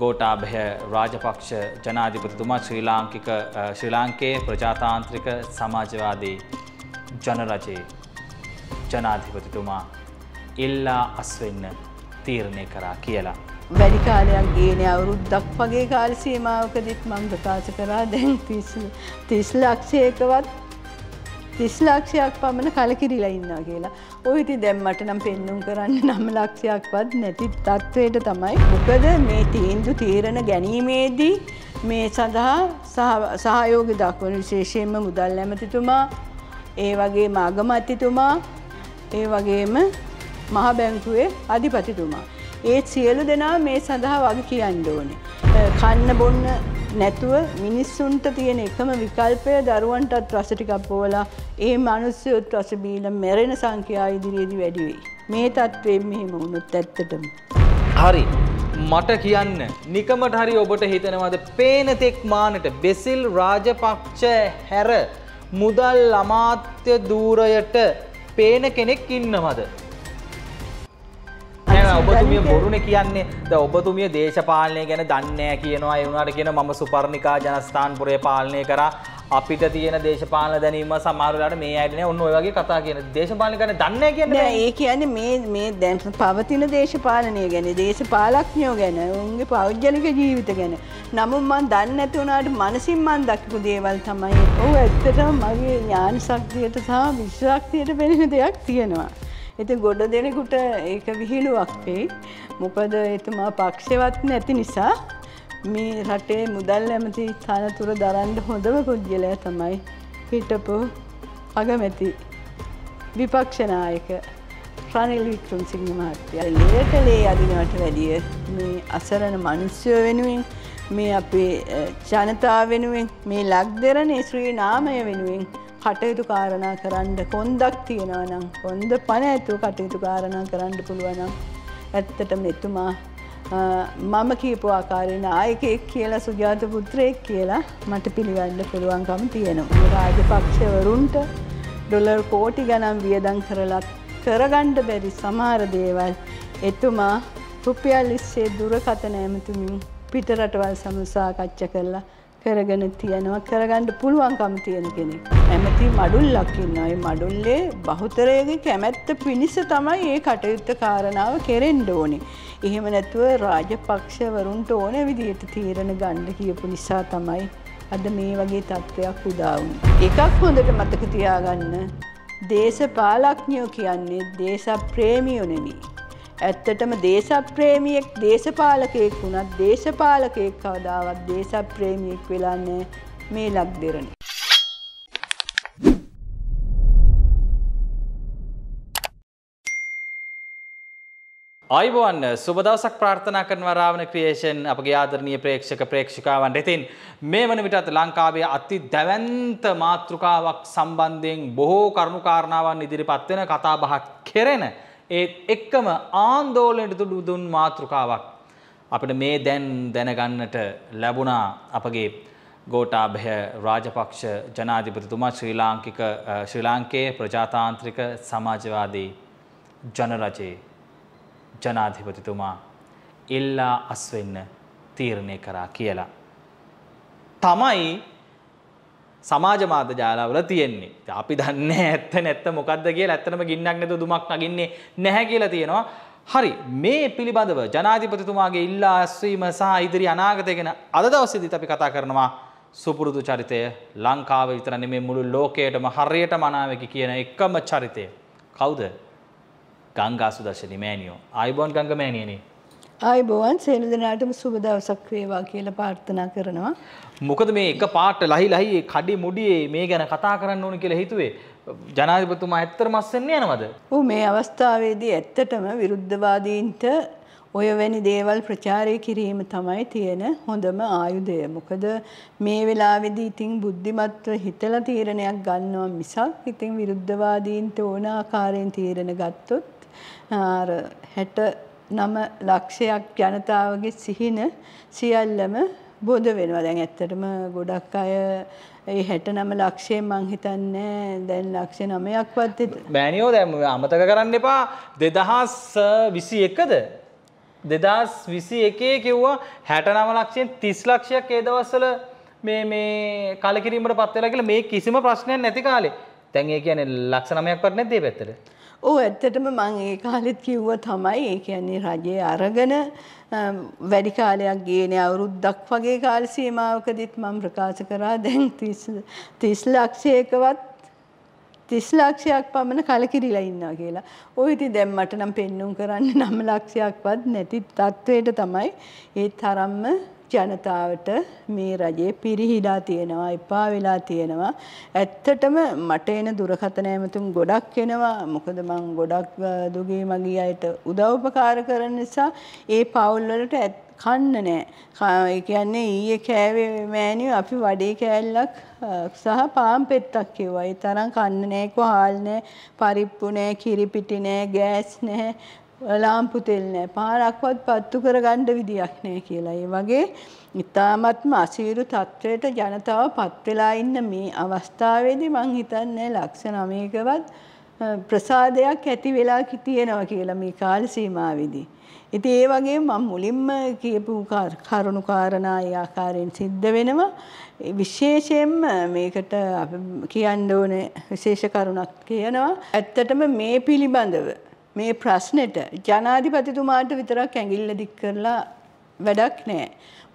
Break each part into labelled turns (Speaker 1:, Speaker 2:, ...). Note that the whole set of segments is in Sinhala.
Speaker 1: ගෝටාභය රාජපක්ෂ ජනාධිපතිතුමා ශ්‍රී ලාංකික ශ්‍රී ලාංකයේ ප්‍රජාතාන්ත්‍රික සමාජවාදී ජනරජයේ ජනාධිපතිතුමා ඉල්ලා අස්වෙන්න තීරණය කරා කියලා.
Speaker 2: වැඩි කාලයක් ගේන අවුරුද්දක් වගේ කාල සීමාවකදීත් මම ප්‍රකාශ කරා දැන් 30 ලක්ෂයකවත් තිස් ලක්ෂයක් පමණ කලකිරිලා ඉන්නා කියලා. ඔය ඉති දැම්මට නම් පෙන්නුම් කරන්න නම ලක්ෂයක්වත් නැති තත්ත්වයට තමයි. මොකද මේ තීන්දු තීරණ ගැනීමේදී මේ සඳහා සහයෝග දක්වන විශේෂයෙන්ම මුදල් ඇමතිතුමා ඒ වගේ මාගමත්තිතුමා ඒ වගේම මහ බැංකුවේ අධිපතිතුමා. ඒත් සියලු දෙනා මේ සඳහා වගේ කියන්න ඕනේ. කන්න බොන්න නැතුව මිනිස්සුන්ට තියෙන එකම විකල්පය දරුවන්ටත් රස ටිකක් පෝලා ඒ මිනිස්සුත් රස බීලා මැරෙන සංඛ්‍යා ඉදිරියේදී වැඩි වෙයි. මේ தත්වෙම මෙහෙම වුණොත් ඇත්තටම.
Speaker 1: හරි. මට කියන්න නිකමට හරි ඔබට හිතනවාද පේනතෙක් මානට බෙසිල් රාජපක්ෂ හැර මුදල් අමාත්‍ය ධූරයට පේන කෙනෙක් ඉන්නවද? ඔබතුමිය බොරුණ කියන්නේ ද ඔබතුමිය දේශපාලනය ගැන දන්නෑ කියනවා එවුණට කියන මම සුපර්ණිකා ජනස්ථාන්පුරය පාලනය කර අපිට තියෙන දේශපාල දැනීම සමාරලට මේ අයටන ඔන්න ඔයගේ කතා කියන දේශපාලන කන දන්න කියන්න ඒ
Speaker 2: කියන්නේ මේ මේ දැන් පවතින දේශපාලනය ගැන දේශපාලක්ඥෝ ගැන උන්ගේ පෞද්ගලික ජීවිත ගැන නමුත් මන් දන්න ඇතිවුණට මනසින් මන් දක්පු දේවල් තමයි ඔහු ඇත්තට මගේ ඥාන ශක්තියට සහ විශ්ශක්තියට පෙනෙන දෙයක් තියෙනවා. එති ගොඩ දෙනෙකුට ඒක විහිළුවක් වෙයි. මොකද එතුමා පක්ෂවත් නැති නිසා මේ රටේ මුදල් ඇමති තනතුර දරන්න හොඳම පුද්ගලය තමයි හිටපු අගමැති විපක්ෂනායක ප්‍රනිල් වික්‍රම්සිංහ මහත්තයා ලේකලේ අදිනවට වැඩිය මේ අසරණ මනුෂ්‍යය වෙනුවෙන් මේ අපේ ජනතාව වෙනුවෙන් මේ ලක් දෙරනේ ශ්‍රී නාමය වෙනුවෙන් කටයුතු කාරණා කරන්න කොන්දක් තියෙනවා නම් කොන්ද පණ ඇතුව කටයුතු කාරණා කරන්න පුළුවනම් ඇත්තට මෙතුමා මම කියපු ආකාරෙන ආයකෙක් කියලා සුජාත පුත්‍රයෙක් කියලා මට පිළිවන්න පුළුවන්කම තියෙනවා. රාජපක්ෂවරුන්ට ඩොලර් කෝටි ගණන් වියදන් කරලත් කරගණ්ඩ බැරි සමහර දේවල් එතුමා රුපියල් ඉස්සේ දුරකතන ඇමතුමින් පිටරටවල් සමසාකච්ඡ කරලා කරගෙන තියෙනවා කරගන්න පුළුවන්කම තියෙන කෙනෙක්. ඇමති මඩුල්ලක් ඉන්නවා. ඒ මඩුල්ලේ බහුතරයේ කැමැත්ත පිණිස තමයි මේ කටයුත්ත කාරණාව කෙරෙන්න ඕනේ. එහෙම නැතුව රාජපක්ෂවරුන්ට ඕන විදිහට තීරණ ගන්න කියපු නිසා තමයි අද මේ වගේ තත්ත්වයක් උදා එකක් හොඳට මතක තියාගන්න. දේශපාලඥයෝ කියන්නේ දේශප්‍රේමියෝ නෙමෙයි. ඇත්තටම දේශප්‍රේමියෙක් දේශපාලකයෙක් වුණත් දේශපාලකයෙක් කවදාවත් දේශප්‍රේමියෙක් වෙලාන්නේ මේ ලක් දෙරණ.
Speaker 1: අයිබෝන් සුබදවසක් ප්‍රාර්ථනා කරන රාවණ ක්‍රියේෂන් අපගේ ආදරණය ප්‍රේක්ෂක ප්‍රේක්ෂිකාවන් ෙතින් මේ වන විටත් ලංකාවේ අති දැවන්ත මාතෘකාවක් සම්බන්ධයෙන් බොහෝ කරුණුකාරණාවන් ඉදිරිපත්වෙන කතා බහක් කෙරෙන. ඒත් එක්කම ආන්දෝලනයට තුඩු දුන් මාතෘකාවක් අපිට මේ දැන් දැනගන්නට ලැබුණා අපගේ ගෝටාභය රාජපක්ෂ ජනාධිපතිතුමා ශ්‍රී ලාංකික ශ්‍රී ලාංකයේ ප්‍රජාතාන්ත්‍රික සමාජවාදී ජනරජයේ ජනාධිපතිතුමා ඉල්ලා අස්වෙන්න තීරණය කරා කියලා. තමයි සමාජ මාධ්‍ය ජාලාවල තියෙන්නේ. අපි දන්නේ ඇත්ත නැත්ත මොකද්ද කියලා ඇත්තටම ගින්නක් නැතුව දුමක් නගින්නේ නැහැ කියලා තියෙනවා. හරි මේ පිළිබඳව ජනාධිපතිතුමාගේ ඉල්ලා ඇස්වීම සහ ඉදිරි අනාගතය ගැන අද දවසේදීත් අපි කතා කරනවා සුපුරුදු චරිතය ලංකාව විතර නෙමෙයි මුළු ලෝකයටම හරියටම අනාවකි කියන එකම චරිතය. කවුද? ගංගා සුදර්ශනී මෑණියෝ. ආයිබෝන් ගංගා මෑණියනේ.
Speaker 2: ආයුබෝවන් සියලු දෙනාටම සුබ දවසක් වේවා කියලා ප්‍රාර්ථනා කරනවා.
Speaker 1: මොකද මේ එක පාට ලහි ලහි කඩි මුඩියේ මේ ගැන කතා කරන්න ඕන කියලා හිතුවේ ජනාධිපතිතුමා ඇත්තටම අස්සෙන්න යනවද?
Speaker 2: ඔව් මේ අවස්ථාවේදී ඇත්තටම විරුද්ධවාදීන්ට ඔය වැනි දේවල් ප්‍රචාරය කිරීම තමයි තියෙන හොඳම ආයුධය. මොකද මේ වෙලාවේදී ඉතින් බුද්ධිමත්ව හිතලා තීරණයක් ගන්නවා මිසක් ඉතින් විරුද්ධවාදීන්ට ඕන ආකාරයෙන් තීරණ ගත්තොත් අර 60 නම ලක්ෂයක් ජනතාවගේ සිහින සියල්ලම බොධ වෙනවා දැන් ඇත්තටම ගොඩක් අය ඒ හැට නම ලක්ෂය මං හිතන්නේ දැන් ලක්ෂ නමයක්වත්
Speaker 1: බෑනියෝ දැම අමතක කරන්න එපා දෙදහස් විසි එකද දෙදස් විසි එකේ කිව්වා හැට නම ලක්ෂයෙන් තිස් ලක්ෂයක් ඒදවස්සල මේ මේ කලකිරීමට පත්වෙලා කියලා මේ කිසිම ප්‍රශ්නයක් නැති කාලේ තැන්ඒ කියන ලක්ෂ නමයක්වත් නැදේ පැත්තට
Speaker 2: ඕ ඇත්තටම මං ඒ කාලෙත් කිව්ව තමයි ඒ කියන්නේ රජය අරගෙන වැඩි කාලයක් ගේන අවුරුද්දක් වගේ කාල සීමාවකදීත් මම ප්‍රකාශ කරා දැන් 30 30 ලක්ෂයකවත් 30 ලක්ෂයක් පමණ කලකිරිලා ඉන්නවා කියලා. ඔය ඉතින් දැන් මට නම් පෙන්눔 කරන්න 9 ලක්ෂයක්වත් නැති තත්වයට තමයි ඒ තරම්ම ජනතාවට මේ රජය පිරිහිලා තියෙනවා එපා වෙලා තියෙනවා. ඇත්තටම මට එන දුරකථන ඇමතුම් ගොඩක් එනවා. මොකද මං ගොඩක් දුගේ මගේ අයට උදව්පකාර කරන නිසා ඒ පවුල්වලට කන්න නෑ. ඒ කියන්නේ ඊයේ කෑවේ මෑණියෝ අපි වඩේ කෑල්ලක් සහ පාන් පෙත්තක් කිව්වා. ඒ තරම් කන්න නෑ, කොහාල් නෑ, පරිප්පු නෑ, කිරි පිටි නෑ, ගෑස් නෑ, ලාම්පු තෙල් නෑ පාරක්වත් පත්තු කරගණ්ඩ විදියක් නෑ කියලා. ඒ වගේ ඉතාමත්ම අසීරු තත්ත්වයට ජනතාව පත්වෙලා ඉන්න මේ අවස්ථාවේදි මං හිතන්නේ ලක්ෂ නමයකවත් ප්‍රසාදයක් ඇති වෙලා තියෙනවා කියලා මේ කාල සීමාවිදි. ඉතින් ඒ වගේ මම මුලින්ම කියපු කරුණු කාරණා ඒ ආකාරයෙන් සිද්ධ වෙනවා. විශේෂයෙන්ම මේකට කියන්න ඕනේ විශේෂ කරුණක් කියනවා. ඇත්තටම මේ පිළිබඳව මේ ප්‍රශ්නෙට ජනාධිපතිතුමාට විතරක් ඇඟිල්ල දික් කරලා වැඩක් නෑ.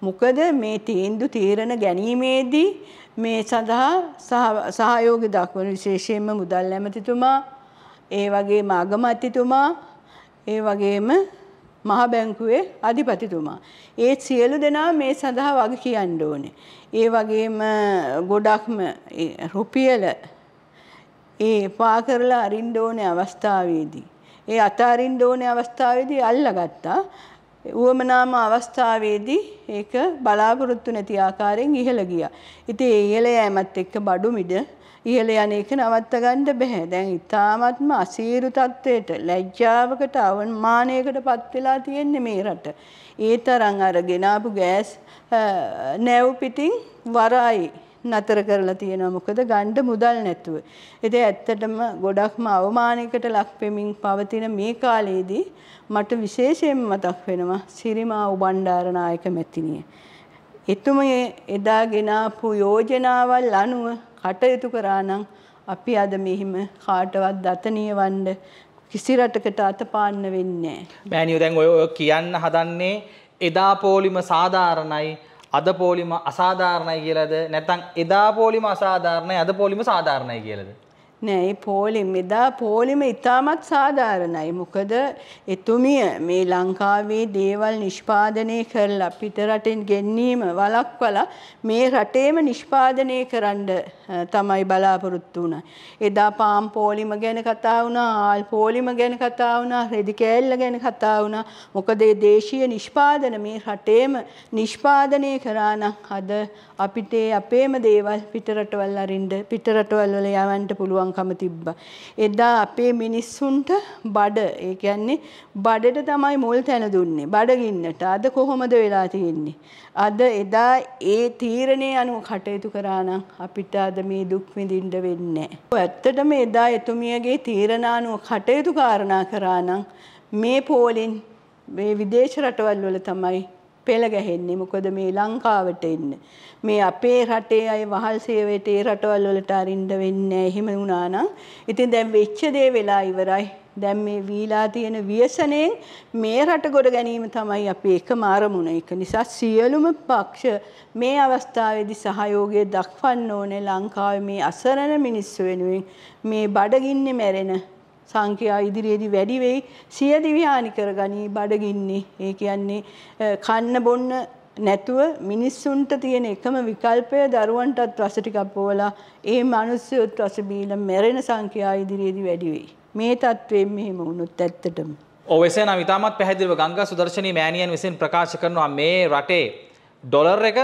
Speaker 2: මොකද මේ තීන්දු තීරණ ගැනීමේදී මේ සඳහා සහයෝග දක්වන විශේෂයෙන්ම මුදල් ඇමතිතුමා ඒ වගේ මාගමත්තිතුමා ඒ වගේම මහ බැංකුවේ අධිපතිතුමා. ඒත් සියලු දෙනා මේ සඳහා වග කියන්න ඕනේ. ඒ වගේම ගොඩක්ම රුපියල ඒ පා කරලා අරින්ඩ ඕනේ අවස්ථාවේදී. ඒ අතාරින්න ඕනේ අවස්ථාවේදී අල්ලගත්තා. උවමනාම අවස්ථාවේදී ඒක බලාපොරොත්තු නැති ආකාරයෙන් ඉහළ ගියා. ඉතින් ඒ ඉහළ යෑමත් එක්ක බඩු මිඩ ඉහළ යන එක නවත්ත ගන්න බෑ. දැන් ඊ타ත්ම අසීරු තත්වයට ලැජ්ජාවකට අවමානයකටපත් වෙලා තියෙන්නේ මේ රට. ඒ තරම් අර ගෙනාපු ගෑස් නැව් පිටින් වරායි නතර කරලා තියෙනවා මොකද ගණ්ඩ මුදල් නැතුව. ඉතින් ඇත්තටම ගොඩක්ම අවමානයකට ලක් වෙමින් පවතින මේ කාලයේදී මට විශේෂයෙන් මතක් වෙනවා සිරිමා උබණ්ඩාරනායක මැතිණිය. එතුමයේ එදා ගෙනාපු යෝජනාවල් අනුව කටයුතු කරා නම් අපි අද මෙහිම කාටවත් දතනීය වන්න කිසි රටකට අතපාන්න වෙන්නේ නැහැ.
Speaker 1: මෑණියෝ දැන් ඔය කියන්න හදන්නේ එදා පොලිම සාධාරණයි අද පෝලිම අසාධාරණයි කියලද නැතන් එදා පෝලිම අසාධාරණය අද පෝලිම සාධාරණය කියලද
Speaker 2: නෑ ඒ පෝලිම් එදා පෝලිම ඉතාමත් සාධාරණයි. මොකද එතුමිය මේ ලංකාවේ දේවල් නිෂ්පාදනය කරලා පිටරටින් ගෙන්වීම වළක්වලා මේ රටේම නිෂ්පාදනය කරන්න තමයි බලාපොරොත්තු වුණා. එදා පාම් පෝලිම ගැන කතා වුණා, ආල් පෝලිම ගැන කතා වුණා, රෙදි කෑල්ල ගැන කතා වුණා. මොකද මේ දේශීය නිෂ්පාදන මේ රටේම නිෂ්පාදනය කරා නම් අද අපිට අපේම දේවල් පිටරටවල් අරින්න පිටරටවල් වල යවන්න පුළුවන් පුළුවන්කම තිබ්බා. එදා අපේ මිනිස්සුන්ට බඩ ඒ කියන්නේ බඩට තමයි මුල් තැන දුන්නේ. බඩගින්නට. අද කොහොමද වෙලා තියෙන්නේ? අද එදා ඒ තීරණේ අනුව කටයුතු කරා නම් අපිට අද මේ දුක් විඳින්න වෙන්නේ නැහැ. ඇත්තටම එදා එතුමියගේ තීරණ අනුව කටයුතු කාරණා කරා නම් මේ පෝලින් මේ විදේශ රටවල් වල තමයි පෙළ ගැහෙන්නේ. මොකද මේ ලංකාවට එන්න. මේ අපේ රටේ අය වහල් සේවයට ඒ රටවල් වලට අරින්න වෙන්නේ එහෙම වුණා නම් ඉතින් දැන් වෙච්ච දේ වෙලා ඉවරයි. දැන් මේ වීලා තියෙන ව්‍යසනයෙන් මේ රට ගොඩ ගැනීම තමයි අපි එකම අරමුණ. ඒක නිසා සියලුම පක්ෂ මේ අවස්ථාවේදී සහයෝගය දක්වන්න ඕනේ ලංකාවේ මේ අසරණ මිනිස්සු වෙනුවෙන් මේ බඩගින්නේ මැරෙන සංඛ්‍යා ඉදිරියේදී වැඩි වෙයි සිය දිව්‍යානි කරගනී බඩගින්නේ ඒ කියන්නේ කන්න බොන්න නැතුව මිනිස්සුන්ට තියෙන එකම විකල්පය දරුවන්ටත් රස ටිකක් පොවලා ඒ මිනිස්සුත් රස බීලා මැරෙන සංඛ්‍යා ඉදිරියේදී වැඩි වෙයි මේ தത്വයෙන් මෙහෙම වුණොත් ඇත්තටම
Speaker 1: ඔව් එසේ නම් ඉතාමත් පැහැදිලිව ගංගා සුදර්ශනී මෑණියන් විසින් ප්‍රකාශ කරනවා මේ රටේ ඩොලර් එක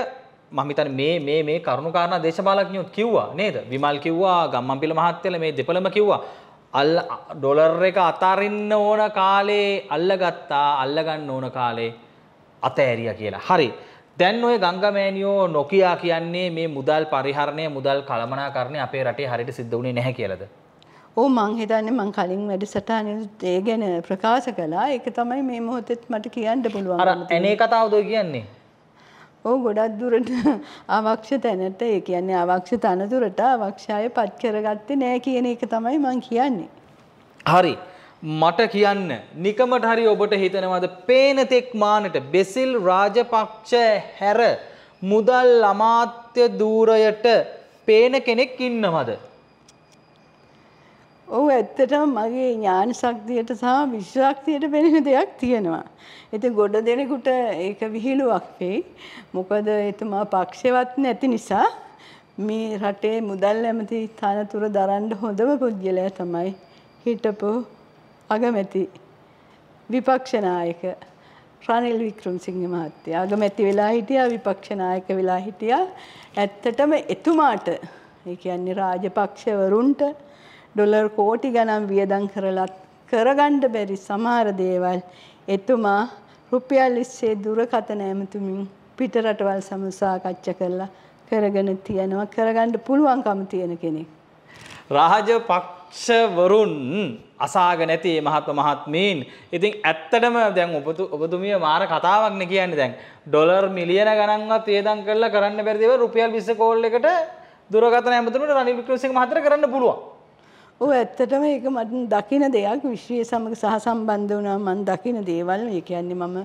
Speaker 1: මම හිතන්නේ මේ මේ මේ කරුණු කාරණා දේශපාලඥයෝ කිව්වා නේද විමල් කිව්වා ගම්මන්පිල මහත්තයලා මේ දෙපළම කිව්වා අල් ඩොලර් එක අතාරින්න ඕන කාලේ අල්ලගත්තා අල්ලගන්න ඕන කාලේ අතෑරිය කියලා. හරි. දැන් ඔය ගංගමෑනියෝ නොකයා කියන්නේ මේ මුදල් පරිහරණය මුදල් කළමනාකරණය අපේ රටේ හරියට සිද්ධ වුණේ නැහැ කියලාද?
Speaker 2: ඕ මං හිතන්නේ මං කලින් වැඩසටහන ඒ ගැන ප්‍රකාශ කළා. ඒක තමයි මේ මොහොතෙත් මට කියන්න පුළුවන්. අර එනේ
Speaker 1: කතාවද කියන්නේ?
Speaker 2: ඔහු ගොඩක් දුරට අවක්ෂ තැනට ඒ කියන්නේ අවක්ෂ තනතුරට අවක්ෂාය පත් කරගත්තේ නෑ කියන එක තමයි මං කියන්නේ.
Speaker 1: හරි. මට කියන්න නිකමට හරි ඔබට හිතනවද පේනතෙක් මානට බෙසිල් රාජපක්ෂ හැර මුදල් අමාත්‍ය දූරයට පේන කෙනෙක් ඉන්නවද
Speaker 2: ඔහු ඇත්තටම මගේ ඥාන ශක්තියට සහ විශ්වාක්තියට පෙනෙන දෙයක් තියෙනවා. ඉතින් ගොඩ දෙනෙකුට ඒක විහිළුවක් වෙයි. මොකද එතුමා පක්ෂවත් නැති නිසා මේ රටේ මුදල් ඇමති තනතුර දරන්න හොඳම පුද්ගලයා තමයි හිටපු අගමැති විපක්ෂ නායක රනිල් වික්‍රමසිංහ මහත්තයා. අගමැති වෙලා හිටියා විපක්ෂ නායක වෙලා හිටියා. ඇත්තටම එතුමාට ඒ කියන්නේ රාජපක්ෂවරුන්ට ඩොලර් කෝටි ගණන් වියදම් කරලත් කරගන්න බැරි සමහර දේවල් එතුමා රුපියල් 20 දුරකථන ඇමතුමින් පිටරටවල් සමග සාකච්ඡා කරලා කරගෙන තියනවා කරගන්න පුළුවන්කම තියෙන කෙනෙක්.
Speaker 1: රාජපක්ෂවරුන් අසාග නැති මහත්ම මහත්මීන් ඉතින් ඇත්තටම දැන් ඔබතු ඔබතුමිය මාර කතාවක්න කියන්නේ දැන් ඩොලර් මිලියන ගණන්වත් වියදම් කරලා කරන්න බැරි දේවල් රුපියල් 20 කෝල් එකට දුරකථන ඇමතුමට රනිල් වික්‍රමසිංහ මහත්තර කරන්න පුළුවන්.
Speaker 2: ඔව් ඇත්තටම ඒක මට දකින දෙයක් විශ්වය සමග සහසම්බන්ධ වුණා මම දකින දේවල් ඒ කියන්නේ මම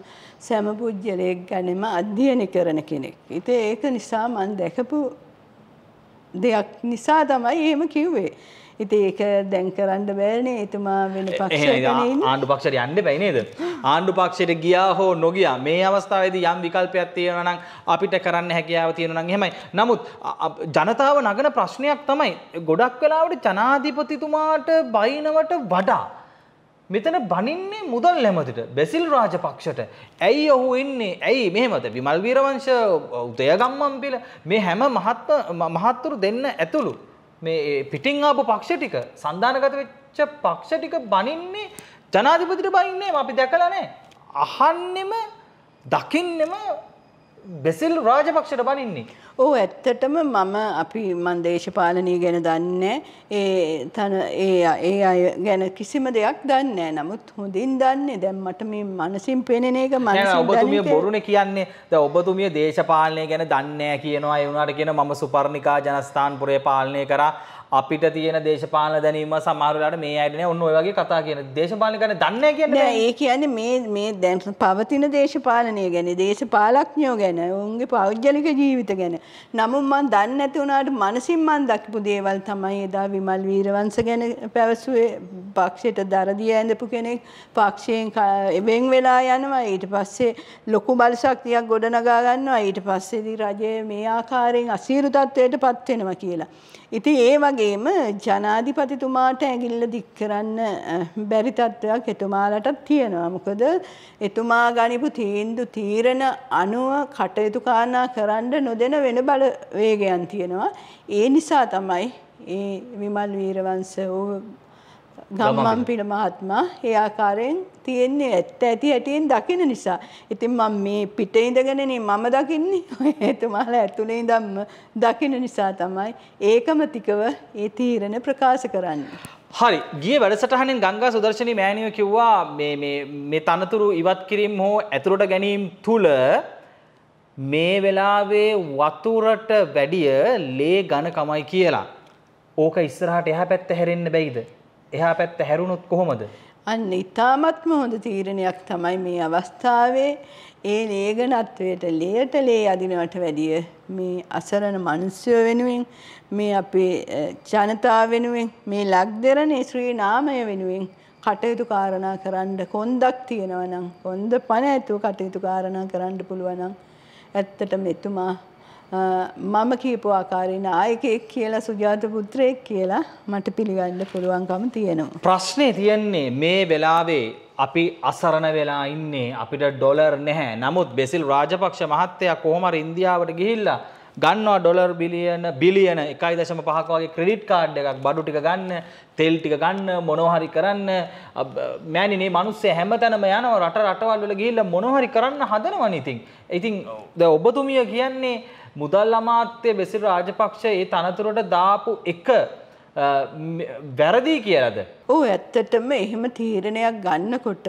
Speaker 2: සෑම පුජ්‍යලයක් ගැනම අධ්‍යයනය කරන කෙනෙක්. ඉතින් ඒක නිසා මම දැකපු දෙයක් නිසා තමයි එහෙම කිව්වේ. ඉති ඒක දැන් කරන්න බෑනේ එතුමා වෙන පක්ෂ ආණ්ඩු පක්ෂයට
Speaker 1: යන්න බැයිනේද. ආණ්ඩු පක්ෂයට ගියා හෝ නොගියා මේ අවස්ථාවේදී යම් විකල්පයක් තියෙනවා නම් අපිට කරන්න හැකියාව තියෙනවා නම් එහෙමයි. නමුත් ජනතාව නගන ප්‍රශ්නයක් තමයි ගොඩක් වෙලාවට ජනාධිපතිතුමාට බයිනවට වඩා මෙතන බනින්නේ මුදල් නැමතිට බැසිල් රාජපක්ෂට ඇයි ඔහු එන්නේ ඇයි මෙහෙමද විමල් වීරවංශ උදයගම්මන් පිළ මේ හැම මහත්තුරු දෙන්න ඇතුළු මේ පිටිං ආපු පක්ෂ ටික සන්ධානගත වෙච්ච පක්ෂ ටික බනින්නේ ජනාධිපතිට බනින්නේ අපි දැකලා නැහැ. අහන්නෙම දකින්නෙම බෙසිල් රාජපක්ෂට බනින්නේ.
Speaker 2: ඕ ඇත්තටම මම අපි මන් දේශපාලනී ගැන දන්නේ ඒ තන ඒ ඒ අය ගැන කිසිම දෙයක් දන්නේ නමුත් හොඳින් දන්නේ දැන් මට මේ මනසින් පෙනෙන එක මනසින් ඔබතුමිය බොරුනේ
Speaker 1: කියන්නේ දැන් ඔබතුමිය දේශපාලනය ගැන දන්නේ නැහැ කියනවා ඒ වුණාට කියන මම සුපර්ණිකා ජනස්ථානපුරේ පාලනය කරා අපිට තියෙන දේශපාලන දැනීම සමහරලාට මේ අයටනේ ඔන්න ඔය වගේ කතා කියන දේශපාලන ගැන දන්නේ කියන්නේ නෑ ඒ
Speaker 2: කියන්නේ මේ මේ දැන් පවතින දේශපාලනය ගැන දේශපාලඥයෝ ගැන උන්ගේ පෞද්ගලික ජීවිත ගැන නමුත් මම දන්නේ නැති වුණාට මනසින් මම දක්පු දේවල් තමයි එදා විමල් වීරවංශ ගැන පැවසුවේ පක්ෂයට දරදී ඇඳපු කෙනෙක් පක්ෂයෙන් වෙන් වෙලා යනවා ඊට පස්සේ ලොකු බලශක්තියක් ගොඩනගා ගන්නවා ඊට පස්සේදී රජය මේ ආකාරයෙන් අසීරු තත්වයට පත් වෙනවා කියලා ඉතින් ඒ වගේ වගේම ජනාධිපතිතුමාට ඇගිල්ල දික් කරන්න බැරි තත්ත්වයක් එතුමාලටත් තියෙනවා. මොකද එතුමා ගනිපු තීන්දු තීරණ අනුව කටයුතු කාරණා කරන්න නොදෙන වෙන බල වේගයන් තියෙනවා. ඒ නිසා තමයි ඒ විමල් වීරවංශ ගම්මන් පිළ මහත්මා ඒ ආකාරයෙන් තියෙන්නේ ඇත්ත ඇති හැටියෙන් දකින නිසා. ඉතින් මම මේ පිටේ ඉඳගෙනනේ මම දකින්නේ. එතුමාලා ඇතුලේ ඉඳන්ම දකින නිසා තමයි ඒකමතිකව ඒ තීරණ ප්‍රකාශ කරන්නේ.
Speaker 1: හරි ගිය වැඩසටහනෙන් ගංගා සුදර්ශනී මෑණියෝ කිව්වා මේ මේ මේ තනතුරු ඉවත් කිරීම හෝ ඇතුළට ගැනීම තුල මේ වෙලාවේ වතුරට වැඩිය ලේ ඝනකමයි කියලා. ඕක ඉස්සරහට එහා පැත්ත හැරෙන්න බැයිද? එහා පැත්ත හැරුණොත් කොහොමද?
Speaker 2: අන්න ඉතාමත්ම හොඳ තීරණයක් තමයි මේ අවස්ථාවේ ඒ ලේඝනත්වයට ලේයට ලේ අදිනවට වැඩිය මේ අසරණ මිනිස්සු වෙනුවෙන් මේ අපේ ජනතාව වෙනුවෙන් මේ ලක්දරණේ ශ්‍රී නාමය වෙනුවෙන් කටයුතු කාරණා කරන්න කොන්දක් තියෙනවා නම් කොන්ද පණ ඇතුව කටයුතු කාරණා කරන්න පුළුවන් නම් ඇත්තටම එතුමා මම කියපු ආකාරයෙන් ආයකයෙක් කියලා සුජාත පුත්‍රයෙක් කියලා මට පිළිගන්න පුළුවන්කම තියෙනවා.
Speaker 1: ප්‍රශ්නේ තියෙන්නේ මේ වෙලාවේ අපි අසරණ වෙලා ඉන්නේ අපිට ඩොලර් නැහැ. නමුත් බෙසිල් රාජපක්ෂ මහත්තයා කොහොමද ඉන්දියාවට ගිහිල්ලා ගන්නවා ඩොලර් බිලියන බිලියන 1.5ක වගේ ක්‍රෙඩිට් කාඩ් එකක් බඩු ටික ගන්න, තෙල් ටික ගන්න, මොනවා හරි කරන්න මෑණිනේ මිනිස්සු හැමතැනම යනවා රට රටවල් වල ගිහිල්ලා මොනවා හරි කරන්න හදනවනේ ඉතින්. ඉතින් ඔබතුමිය කියන්නේ මුදල් අමාත්‍ය බෙසිල් රාජපක්ෂ ඒ තනතුරට දාපු එක වැරදිී කියලද.
Speaker 2: ඕ ඇත්තටම එහෙම තීරණයක් ගන්නකොට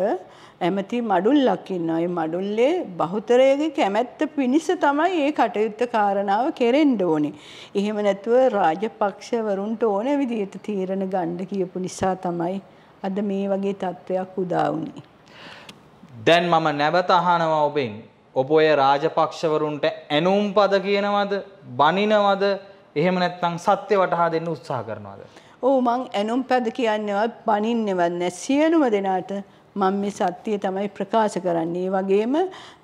Speaker 2: ඇමති මඩුල්ලක් ඉන්න අයි මඩුල්ලේ බහුතරයගේ කැමැත්ත පිණිස තමයි ඒ කටයුත්ත කාරණාව කෙරෙන්ඩ ඕනේ. එහෙම නැතුව රාජපක්ෂවරුන්ට ඕන විදියට තීරණ ගණ්ඩ කියපු නිසා තමයි අද මේ වගේ තත්ත්වයක් උදාවුණේ.
Speaker 1: දැන් මම නැවත අහනවා ඔබෙන් ඔබ ඔය රාජපක්ෂවරුන්ට ඇනුම් පද කියනවද බනිනවද එහෙම නැත්නම් සත්‍ය වටහා දෙන්න උත්සාහ
Speaker 2: කරනවද? ඔව් මං ඇනුම් පද කියන්නේවත් බනින්නේවත් නැ සියලුම දෙනාට මම මේ සත්‍යය තමයි ප්‍රකාශ කරන්නේ. ඒ වගේම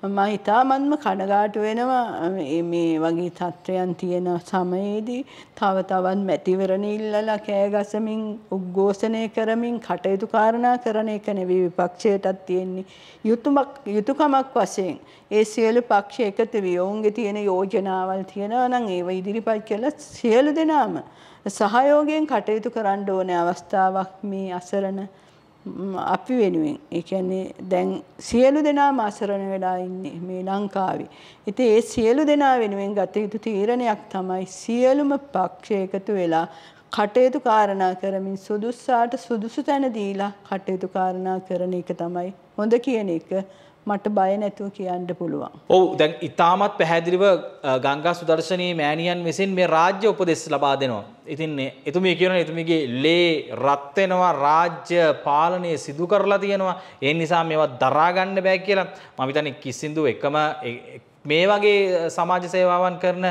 Speaker 2: මම ඊටාමත්ම කනගාටු වෙනවා මේ වගේ තත්ත්වයන් තියෙන සමයේදී තව තවත් මැතිවරණ ඉල්ලලා කෑ ගසමින් උද්ඝෝෂණය කරමින් කටයුතු කාරණා කරන එක නෙවෙයි විපක්ෂයටත් තියෙන්නේ. යුතුයමක් යුතුයකමක් වශයෙන් ඒ සියලු පක්ෂ එකතු වී ඔවුන්ගේ තියෙන යෝජනාවල් තියෙනවා නම් ඒව ඉදිරිපත් කළ සියලු දෙනාම සහයෝගයෙන් කටයුතු කරන්න ඕනේ අවස්ථාවක් මේ අසරණ අපි වෙනුවෙන් ඒ කියන්නේ දැන් සියලු දෙනා මාසරණ වෙලා ඉන්නේ මේ ලංකාවේ. ඉතින් ඒ සියලු දෙනා වෙනුවෙන් ගත යුතු තීරණයක් තමයි සියලුම පක්ෂ එකතු වෙලා කටයුතු කාරණා කරමින් සුදුස්සාට සුදුසු තැන දීලා කටයුතු කාරණා කරන එක තමයි හොඳ කියන එක මට බය නැතුව කියන්න පුළුවන්.
Speaker 1: ඔව් දැන් ඉතාමත් පැහැදිලිව ගංගා සුදර්ශනී මෑණියන් විසින් මේ රාජ්‍ය උපදෙස් ලබා දෙනවා. ඉතින් එතුමිය කියනවා එතුමියගේ ලේ රත් වෙනවා රාජ්‍ය පාලනය සිදු කරලා තියෙනවා. ඒ නිසා මේවා දරා ගන්න බෑ කියලා මම හිතන්නේ කිසිඳු එකම මේ වගේ සමාජ සේවාවන් කරන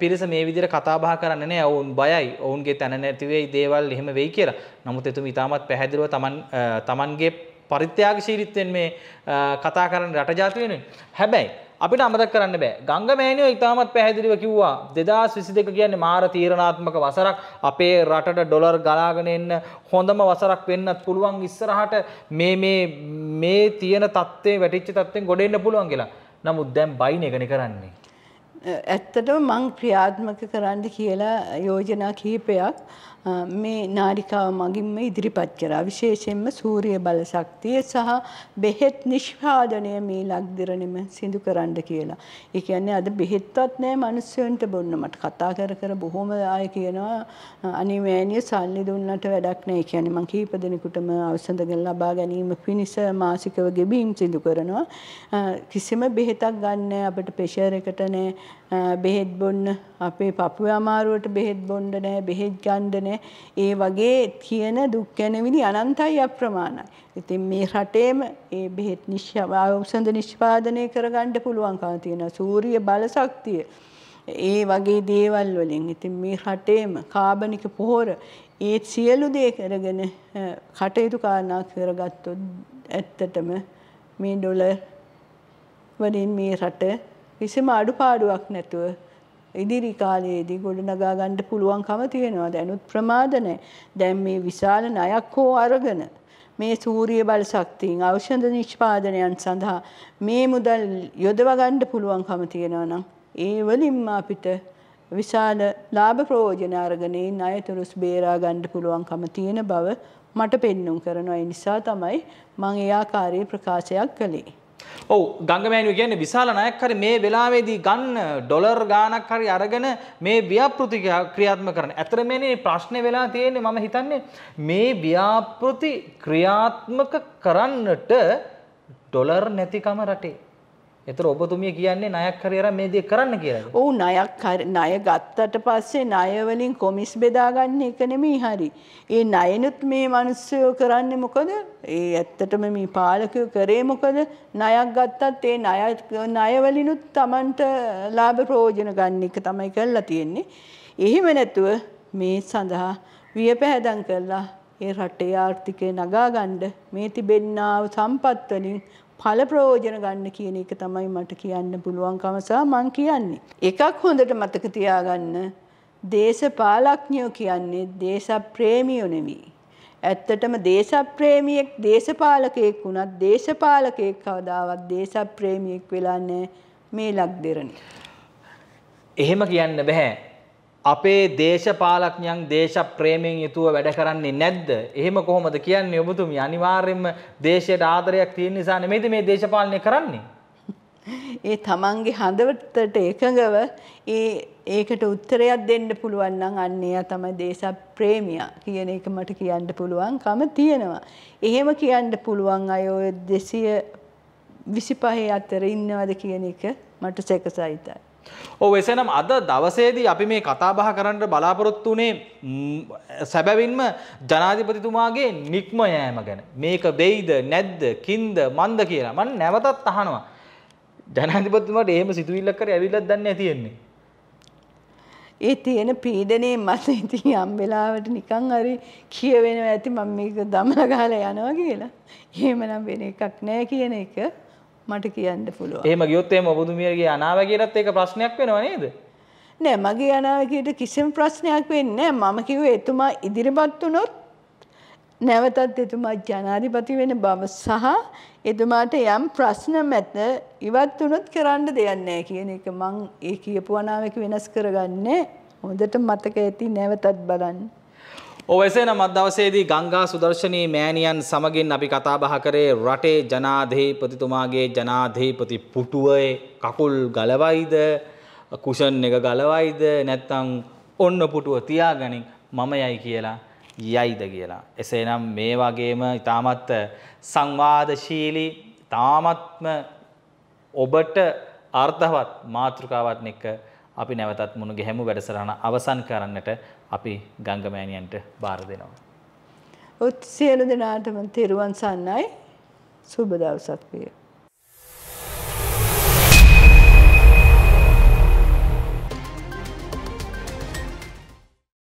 Speaker 1: පිරිස මේ විදිහට කතා බහ කරන්නේ නැහැ. ඔවුන් බයයි. ඔවුන්ගේ තැන නැති වෙයි දේවල් එහෙම වෙයි කියලා. නමුත් එතුමි තාමත් පැහැදිලිව තමන් තමන්ගේ පරිත්‍යාගශීලීත්වයෙන් මේ කතා කරන රට ජාතිය වෙනුවෙන්. හැබැයි අපිට අමතක් කරන්න බෑ. ගංගමෑණියෝ ඉතාමත් පැහැදිලිව කිව්වා 2022 කියන්නේ මාර තීරණාත්මක වසරක්. අපේ රටට ඩොලර් ගලාගෙන එන්න හොඳම වසරක් වෙන්නත් පුළුවන් ඉස්සරහට මේ මේ මේ තියෙන தත්ත්වේ වැටිච්ච தත්ත්වෙන් ගොඩ එන්න පුළුවන් කියලා. නමුත් දැම් බයින එකන කරන්නේ.
Speaker 2: ඇත්තටම මං ක්‍රියාත්මක කරන්න කියලා යෝජනා කීපයක් මේ නාරිකාව මගින්ම ඉදිරිපත් කරා. විශේෂයෙන්ම සූර්ය බල ශක්තිය සහ බෙහෙත් නිෂ්පාදනය මේ ලක්දිරණෙම සිදු කරන්න කියලා. ඒ කියන්නේ අද බෙහෙත්වත් නැහැ මිනිස්සුන්ට බොන්න මට කතා කර කර බොහොම අය කියනවා අනේ මෑණිය සල්ලි දුන්නට වැඩක් නැහැ. ඒ කියන්නේ මං කීප දිනකටම අවසන් ලබා ගැනීම පිණිස මාසිකව ගෙබීම් සිදු කරනවා. කිසිම බෙහෙතක් ගන්න අපිට ප්‍රෙෂර් එකට නැහැ. බෙහෙත් බොන්න අපේ පපුව අමාරුවට බෙහෙත් බොන්න නෑ බෙහෙත් ගන්න නෑ ඒ වගේ තියෙන දුක් ගැනවිලි අනන්තයි අප්‍රමාණයි. ඉතින් මේ රටේම ඒ බෙහෙත් ඖෂධ නිෂ්පාදනය කරගන්න පුළුවන්කම තියෙන සූර්ය බලශක්තිය ඒ වගේ දේවල් වලින් ඉතින් මේ රටේම කාබනික පොහොර ඒ සියලු දේ කරගෙන කටයුතු කාරණා කරගත්තොත් ඇත්තටම මේ ඩොලර් වලින් මේ රට කිසිම අඩුපාඩුවක් නැතුව ඉදිරි කාලයේදී ගොඩනගා ගන්න පුළුවන්කම තියෙනවා. දැනුත් ප්‍රමාද නැහැ. දැන් මේ විශාල ණයක් හෝ අරගෙන මේ සූරිය බල ශක්තියින් ඖෂධ නිෂ්පාදනයන් සඳහා මේ මුදල් යොදවා ගන්න පුළුවන්කම තියෙනවා නම් ඒ වලින්ම අපිට විශාල ලාභ ප්‍රයෝජන අරගෙන ණයතුරුස් බේරා ගන්න පුළුවන්කම තියෙන බව මට පෙන්눔 කරනවා. ඒ නිසා තමයි මම ඒ ආකාරයේ ප්‍රකාශයක් කළේ.
Speaker 1: ඔව් ගංගමෑණියෝ කියන්නේ විශාල ණයක් හරි මේ වෙලාවේදී ගන්න ඩොලර් ගාණක් හරි අරගෙන මේ ව්‍යාපෘති ක්‍රියාත්මක කරන. ඇතර මේ ප්‍රශ්නේ වෙලා තියෙන්නේ මම හිතන්නේ මේ ව්‍යාපෘති ක්‍රියාත්මක කරන්නට ඩොලර් නැතිකම රටේ එතකොට ඔබතුමිය කියන්නේ ණයක් හරි අරන් මේ දේ කරන්න කියලා.
Speaker 2: ඔව් ණයක් ණය ගත්තට පස්සේ ණය වලින් කොමිස් බෙදා ගන්න එක නෙමෙයි හරි. ඒ ණයනුත් මේ මිනිස්සුયો කරන්නේ මොකද? ඒ ඇත්තටම මේ පාලකයෝ කරේ මොකද? ණයක් ගත්තත් ඒ ණය ණය වලිනුත් Tamanට ලාභ ප්‍රයෝජන ගන්න එක තමයි කරලා තියෙන්නේ. එහෙම නැතුව මේ සඳහා වියපැහැදම් කරලා ඒ රටේ ආර්ථිකය නගා ගන්න මේ තිබෙන්නා වූ සම්පත් වලින් ඵල ප්‍රයෝජන ගන්න කියන එක තමයි මට කියන්න පුළුවන්කම සහ මං කියන්නේ. එකක් හොඳට මතක තියාගන්න දේශපාලඥයෝ කියන්නේ දේශප්‍රේමියෝ නෙවෙයි. ඇත්තටම දේශප්‍රේමියෙක් දේශපාලකයෙක් වුණත් දේශපාලකයෙක් කවදාවත් දේශප්‍රේමියෙක් වෙලා නැහැ මේ ලක් දෙරණ.
Speaker 1: එහෙම කියන්න බෑ. අපේ දේශපාලඥයන් දේශප්‍රේමයෙන් යුතුව වැඩ කරන්නේ නැද්ද? එහෙම කොහොමද කියන්නේ ඔබතුමී? අනිවාර්යයෙන්ම දේශයට ආදරයක් තියෙන නිසා නෙමෙයිද මේ දේශපාලනය කරන්නේ?
Speaker 2: ඒ තමන්ගේ හදවතට එකඟව ඒ ඒකට උත්තරයක් දෙන්න පුළුවන් නම් අන්නේයා තමයි දේශප්‍රේමියා කියන එක මට කියන්න පුළුවන්කම තියෙනවා. එහෙම කියන්න පුළුවන් අය ඔය 225 අතර ඉන්නවද කියන එක මට සැකසිතයි.
Speaker 1: ඕ එසනම් අද දවසේදී අපි මේ කතාබහ කරන්න බලාපොරොත්තු වනේ සැබැවින්ම ජනාධිපතිතුමාගේ නික්ම යෑම ගැන මේක වෙයිද නැද්ද කින්ද මන්ද කියලා මන් නැවතත් අහනවා ජනාධිපතිතුමාට එහෙම සිතුවිල්ලක්කර ඇවිල්ලත් දන්න තියෙන්නේ
Speaker 2: ඒ තියෙන පීඩනේ මත ඉතින් යම් වෙලාවට නිකන් හරි කියවෙනවා ඇති මම මේක දමලා ගහලා යනවා කියලා. එහෙමනම් වෙන එකක් නෑ කියන එක. මට කියන්න පුළුව
Speaker 1: ඒම ගියොත්තේ ඔබුදුමියගේ අනාව කියරත් ඒක ප්‍රශ්නයක් වෙනවා නේද
Speaker 2: නෑ මගේ අනාවකට කිසිම ප්‍රශ්නයක් වෙන්න මම කිව එතුමා ඉදිරිපත් වනොත් නැවතත් එතුමා ජනාධිපති වෙන බව සහ එතුමාට යම් ප්‍රශ්න මැත ඉවත් වනොත් කරන්න දෙයන්නෑ කියන එක මං ඒ කියපු අනාවක වෙනස් කරගන්න හොඳට මතක ඇති නැවතත් බලන්න
Speaker 1: ඔවසේනම් අදවසේදී ගංගා සුදර්ශනී මෑණියන් සමගින් අපි කතාබහ කරේ රටේ ජනාධීපතිතුමාගේ ජනාධීපති පුටුවේ කකුල් ගලවයිද කුෂන් එක ගලවයිද නැත්තං ඔන්න පුටුව තියාගනින් මම යයි කියලා යයිද කියලා. එසේනම් මේ වගේම ඉතාමත් සංවාදශීලී තාමත්ම ඔබට අර්ථවත් මාතෘකාවත් එක්ක අපි නැවතත් මුණු ගැහැමු වැඩසටහන අවසන් කරන්නට අපි ගංගමෑණියන්ට බාර දෙනවා.
Speaker 2: ඔත් සියලු දෙනාටම තෙරුවන් සන්නයි සුබ දවසක් විය.